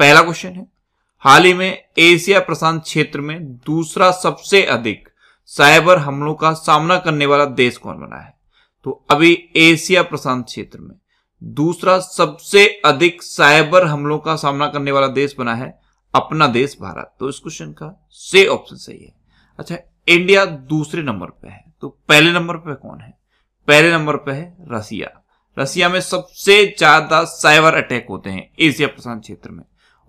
पहला क्वेश्चन है हाल ही में एशिया प्रशांत क्षेत्र में दूसरा सबसे अधिक साइबर हमलों का सामना करने वाला देश कौन बना है तो अभी एशिया प्रशांत क्षेत्र में दूसरा सबसे अधिक साइबर हमलों का सामना करने वाला देश बना है अपना देश भारत तो इस क्वेश्चन का से ऑप्शन सही है अच्छा इंडिया दूसरे नंबर पे है तो पहले नंबर पे कौन है पहले नंबर पे है रसिया रसिया में सबसे ज्यादा साइबर अटैक होते हैं एशिया प्रशांत क्षेत्र में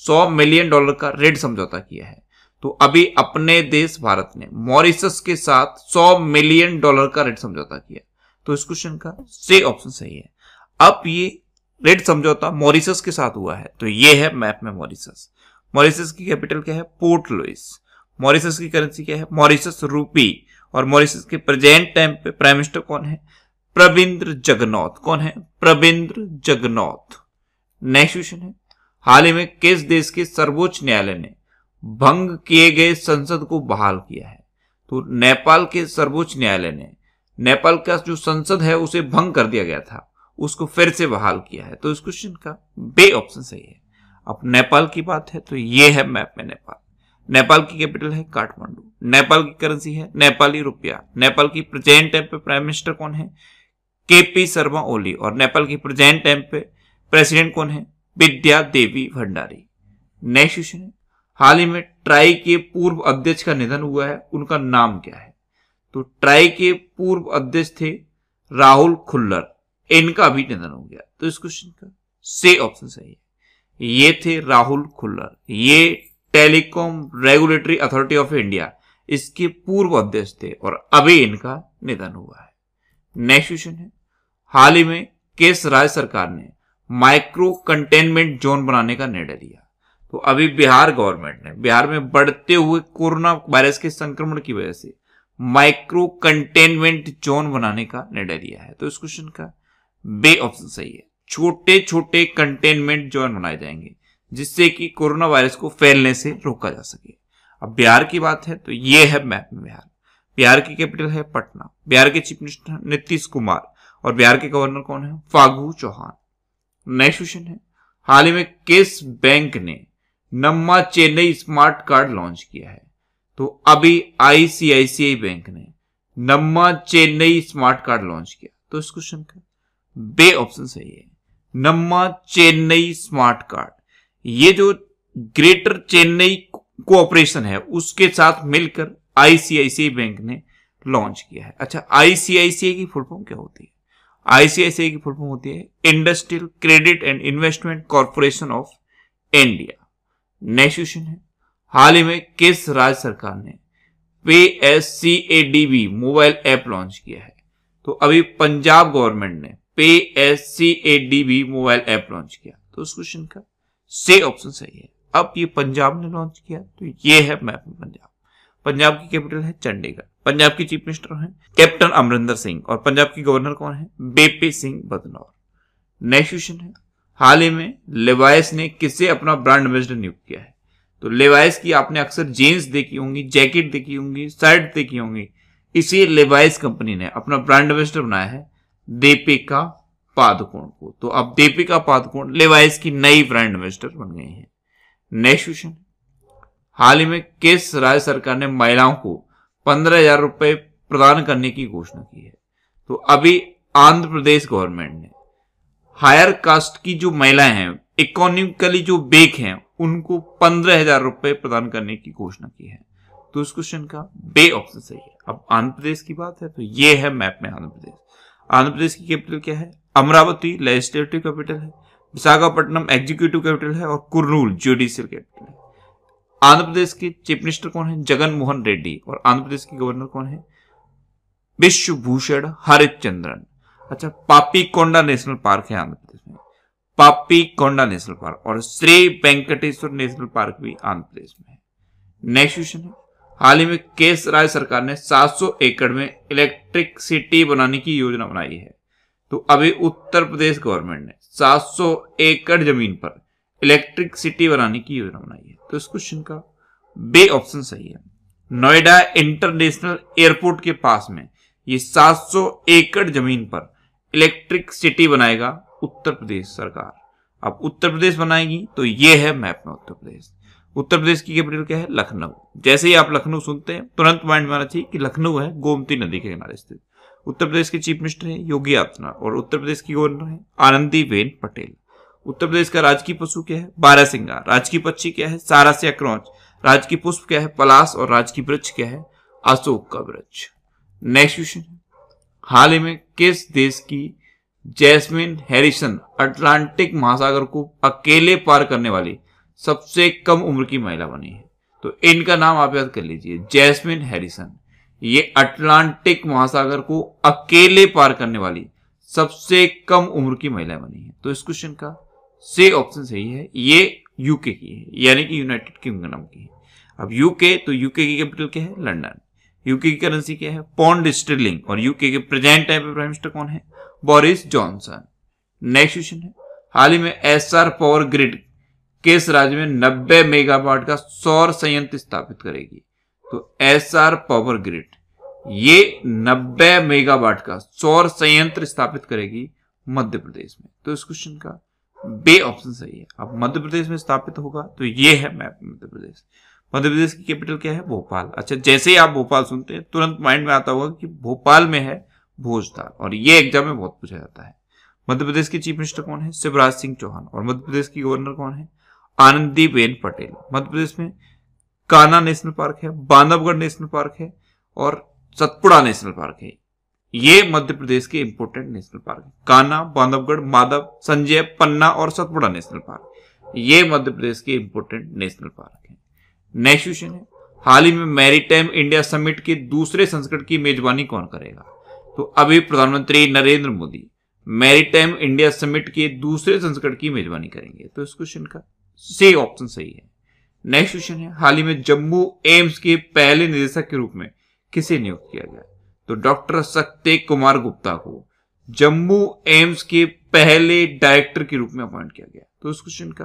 सौ मिलियन डॉलर का रेड समझौता किया है तो अभी अपने देश भारत ने मॉरिसस के साथ 100 मिलियन डॉलर का रेड समझौता किया तो इस क्वेश्चन का से ऑप्शन सही है अब ये रेड समझौता मॉरिसस के साथ हुआ है तो ये है मैप में मॉरिसस मॉरिसस की कैपिटल क्या है पोर्ट लुइस मॉरिसस की करेंसी क्या है मॉरिसस रूपी और मॉरिसस के प्रेजेंट टाइम पे प्राइम मिनिस्टर कौन है प्रविंद्र जगनौथ कौन है प्रविंद्र जगनौथ नेक्स्ट क्वेश्चन है हाल ही में किस देश के सर्वोच्च न्यायालय ने भंग किए गए संसद को बहाल किया है तो नेपाल के सर्वोच्च न्यायालय ने नेपाल का जो संसद है उसे भंग कर दिया गया था उसको फिर से बहाल किया है तो इस क्वेश्चन का बे ऑप्शन सही है अब नेपाल की बात है तो ये है मैप में नेपाल नेपाल की कैपिटल है काठमांडू नेपाल की करेंसी है नेपाली रुपया नेपाल की प्रेजेंट टाइम पे प्राइम मिनिस्टर कौन है केपी शर्मा ओली और नेपाल की प्रेजेंट टाइम पे प्रेसिडेंट कौन है विद्या देवी भंडारी नेक्स्ट क्वेश्चन है हाल ही में ट्राई के पूर्व अध्यक्ष का निधन हुआ है उनका नाम क्या है तो ट्राई के पूर्व अध्यक्ष थे राहुल खुल्लर इनका भी निधन हो गया तो इस क्वेश्चन का से ऑप्शन सही है ये थे राहुल खुल्लर ये telecom regulatory authority of India इसके पूर्व अध्यक्ष थे और अभी इनका निधन हुआ है नेक्स्ट क्वेश्चन है हाल ही में किस राज्य सरकार ने माइक्रो कंटेनमेंट जोन बनाने का निर्णय लिया तो अभी बिहार गवर्नमेंट ने बिहार में बढ़ते हुए कोरोना वायरस के संक्रमण की वजह से माइक्रो कंटेनमेंट जोन बनाने का निर्णय लिया है तो इस क्वेश्चन का बे ऑप्शन सही है छोटे छोटे कंटेनमेंट जोन बनाए जाएंगे जिससे कि कोरोना वायरस को फैलने से रोका जा सके अब बिहार की बात है तो ये है मैप में बिहार बिहार की कैपिटल है पटना बिहार के चीफ मिनिस्टर नीतीश कुमार और बिहार के गवर्नर कौन है फागू चौहान नेक्स्ट क्वेश्चन है हाल ही में किस बैंक ने Namma Chennai smart card launch किया है तो अभी आईसीआईसीआई बैंक ने Namma Chennai smart card launch किया तो इस क्वेश्चन का बे ऑप्शन सही है नम्मा चेन्नई स्मार्ट कार्ड ये जो ग्रेटर चेन्नई कोऑपरेशन है उसके साथ मिलकर आईसीआईसीआई बैंक ने लॉन्च किया है अच्छा आईसीआईसीआई की फुल फॉर्म क्या होती है आईसीआईसीआई की फुल फॉर्म होती है industrial credit and investment corporation of India next question है हाल ही में किस राज्य सरकार ने pay S C A D B mobile app launch किया है तो अभी पंजाब गवर्नमेंट ने pay S C A D B mobile app launch किया तो उस क्वेश्चन का से ऑप्शन सही है अब ये पंजाब ने लॉन्च किया तो ये है मैप पंजाब पंजाब की कैपिटल है चंडीगढ़ पंजाब की चीफ मिनिस्टर हैं कैप्टन अमरिंदर सिंह और पंजाब की गवर्नर कौन है V P Singh Badnore next question है हाल ही में लेवाइस ने किसे अपना ब्रांड एम्बेसडर नियुक्त किया है तो लेवाइस की आपने अक्सर जीन्स देखी होंगी जैकेट देखी होंगी शर्ट देखी होंगी इसी लेवाइस कंपनी ने अपना ब्रांड एम्बेसडर बनाया है दीपिका पादुकोण को तो अब दीपिका पादुकोण लेवाइस की नई ब्रांड एम्बेसडर बन गई है नेक्स्ट क्वेश्चन हाल ही में केस राज्य सरकार ने महिलाओं को पंद्रह हजार रुपये प्रदान करने की घोषणा की है तो अभी आंध्र प्रदेश गवर्नमेंट ने हायर कास्ट की जो महिलाएं हैं इकोनॉमिकली जो बेक हैं उनको पंद्रह हजार रुपए प्रदान करने की घोषणा की है तो इस क्वेश्चन का बे ऑप्शन सही है अब आंध्र प्रदेश की बात है तो ये है मैप में आंध्र प्रदेश आंध्र प्रदेश की कैपिटल क्या है अमरावती लेजिस्लेटिव कैपिटल है विशाखापट्टनम एग्जीक्यूटिव कैपिटल है और कुरूल जुडिशियल कैपिटल है आंध्र प्रदेश के चीफ मिनिस्टर कौन है जगन मोहन रेड्डी और आंध्र प्रदेश के गवर्नर कौन है विश्वभूषण हरिचंद्रन अच्छा पापी कोंडा नेशनल पार्क है आंध्र प्रदेश में पापी कोंडा नेशनल पार्क और श्री वेंकटेश्वर नेशनल पार्क भी आंध्र प्रदेश में है नेक्स्ट क्वेश्चन है हाल ही में केस राय सरकार ने 700 एकड़ में इलेक्ट्रिक सिटी बनाने की योजना बनाई है तो अभी उत्तर प्रदेश गवर्नमेंट ने 700 एकड़ जमीन पर इलेक्ट्रिक सिटी बनाने की योजना बनाई है तो इस क्वेश्चन का बे ऑप्शन सही है नोएडा इंटरनेशनल एयरपोर्ट के पास में ये 700 एकड़ जमीन पर इलेक्ट्रिक सिटी बनाएगा उत्तर प्रदेश सरकार अब उत्तर प्रदेश बनाएगी तो ये है मैप में उत्तर प्रदेश उत्तर प्रदेश की कैपिटल क्या है लखनऊ जैसे ही आप लखनऊ सुनते हैं तुरंत माइंड में आना चाहिए कि लखनऊ है गोमती नदी के किनारे स्थित उत्तर प्रदेश के चीफ मिनिस्टर हैं योगी आदित्यनाथ और उत्तर प्रदेश की गवर्नर हैं आनंदीबेन पटेल उत्तर प्रदेश का राजकीय पशु क्या है बारह सिंगा राजकीय पक्षी क्या है सारस या क्रौच राजकीय पुष्प क्या है पलास और राजकीय वृक्ष क्या है अशोक का वृक्ष नेक्स्ट क्वेश्चन हाल ही में किस देश की जैस्मिन हैरिसन अटलांटिक महासागर को अकेले पार करने वाली सबसे कम उम्र की महिला बनी है तो इनका नाम आप याद कर लीजिए जैस्मिन हैरिसन ये अटलांटिक महासागर को अकेले पार करने वाली सबसे कम उम्र की महिला बनी है तो इस क्वेश्चन का से ऑप्शन सही है ये यूके की है यानी कि यूनाइटेड किंगडम की है अब यूके तो यूके की कैपिटल क्या है लंडन यूके की करेंसी क्या है पॉन्ड स्टर्लिंग और यूके के प्रेजेंट टाइम प्राइम मिनिस्टर कौन है बोरिस जॉनसन नेक्स्ट क्वेश्चन है हाल ही में एस आर पावर ग्रिड किस राज्य में नब्बे मेगावाट का सौर संयंत्र स्थापित करेगी तो एस आर पावर ग्रिड ये 90 मेगावाट का सौर संयंत्र स्थापित करेगी मध्य प्रदेश में तो इस क्वेश्चन का बे ऑप्शन सही है अब मध्य प्रदेश में स्थापित होगा तो ये है मैप मध्य प्रदेश मध्य प्रदेश की कैपिटल क्या है भोपाल अच्छा जैसे ही आप भोपाल सुनते हैं तुरंत माइंड में आता होगा कि भोपाल में है भोजदार और ये एग्जाम में बहुत पूछा जाता है मध्य प्रदेश के चीफ मिनिस्टर कौन है शिवराज सिंह चौहान और मध्य प्रदेश की गवर्नर कौन है आनंदी बेन पटेल मध्य प्रदेश में काना नेशनल पार्क है बांधवगढ़ नेशनल पार्क है और सतपुड़ा नेशनल पार्क है ये मध्य प्रदेश के इंपोर्टेंट नेशनल पार्क है काना बांधवगढ़ माधव संजय पन्ना और सतपुड़ा नेशनल पार्क ये मध्य प्रदेश के इंपोर्टेंट नेशनल पार्क है नेक्स्ट क्वेश्चन है हाल ही में मैरीटाइम इंडिया समिट के दूसरे संस्करण की मेजबानी कौन करेगा तो अभी प्रधानमंत्री Narendra Modi maritime India summit के दूसरे संस्करण की मेजबानी करेंगे तो इस क्वेश्चन का सी ऑप्शन सही है नेक्स्ट क्वेश्चन है हाल ही में जम्मू एम्स के पहले निदेशक के रूप में किसे नियुक्त किया गया तो डॉक्टर सत्य कुमार गुप्ता को जम्मू एम्स के पहले डायरेक्टर के रूप में अपॉइंट किया गया तो इस क्वेश्चन का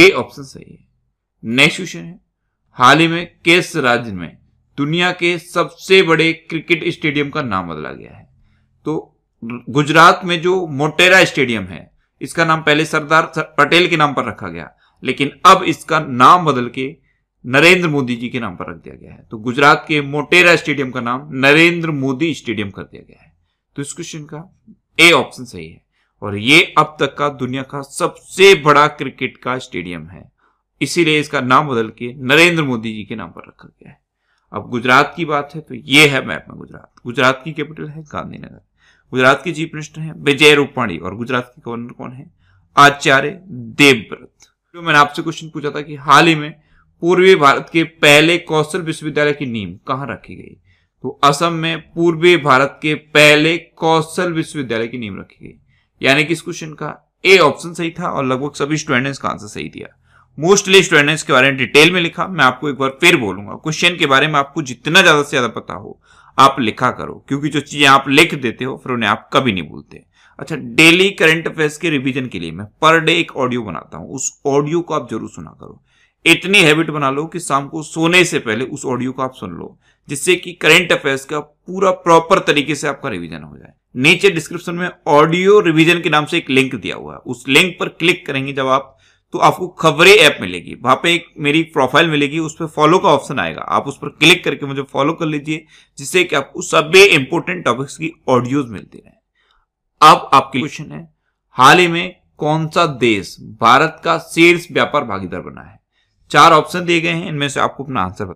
बे ऑप्शन सही है नेक्स्ट क्वेश्चन है हाल ही में किस राज्य में दुनिया के सबसे बड़े क्रिकेट स्टेडियम का नाम बदला गया है तो गुजरात में जो मोटेरा स्टेडियम है इसका नाम पहले सरदार पटेल के नाम पर रखा गया लेकिन अब इसका नाम बदल के नरेंद्र मोदी जी के नाम पर रख दिया गया है तो गुजरात के मोटेरा स्टेडियम का नाम नरेंद्र मोदी स्टेडियम कर दिया गया है तो इस क्वेश्चन का ए ऑप्शन सही है और ये अब तक का दुनिया का सबसे बड़ा क्रिकेट का स्टेडियम है इसीलिए इसका नाम बदल के नरेंद्र मोदी जी के नाम पर रखा गया है अब गुजरात की बात है तो ये है मैप में गुजरात गुजरात की कैपिटल है गांधीनगर गुजरात के चीफ मिनिस्टर हैं विजय रूपाणी और गुजरात के गवर्नर कौन है आचार्य देवव्रत जो मैंने आपसे क्वेश्चन पूछा था कि हाल ही में पूर्वी भारत के पहले कौशल विश्वविद्यालय की नींव कहां रखी गई तो असम में पूर्वी भारत के पहले कौशल विश्वविद्यालय की नींव रखी गई यानी कि इस क्वेश्चन का ए ऑप्शन सही था और लगभग सभी स्टूडेंट्स का आंसर सही दिया मोस्टली स्टूडेंट्स के बारे में डिटेल में लिखा मैं आपको एक बार फिर बोलूंगा क्वेश्चन के बारे में आपको जितना ज्यादा से ज्यादा पता हो आप लिखा करो क्योंकि जो चीजें आप लिख देते हो फिर उन्हें आप कभी नहीं भूलते अच्छा डेली करंट अफेयर्स के रिवीजन के लिए मैं पर डे एक ऑडियो बनाता हूँ उस ऑडियो को आप जरूर सुना करो इतनी हैबिट बना लो कि शाम को सोने से पहले उस ऑडियो को आप सुन लो जिससे कि करंट अफेयर्स का पूरा प्रॉपर तरीके से आपका रिवीजन हो जाए नीचे डिस्क्रिप्शन में ऑडियो रिवीजन के नाम से एक लिंक दिया हुआ है उस लिंक पर क्लिक करेंगे जब आप तो आपको खबरें ऐप मिलेगी वहां पे एक मेरी प्रोफाइल मिलेगी उस पर फॉलो का ऑप्शन आएगा आप उस पर क्लिक करके मुझे फॉलो कर लीजिए जिससे कि आपको सभी इंपोर्टेंट टॉपिक्स की ऑडियोज मिलती रहे अब आपके क्वेश्चन है हाल ही में कौन सा देश भारत का शीर्ष व्यापार भागीदार बना है चार ऑप्शन दिए गए हैं इनमें से आपको अपना आंसर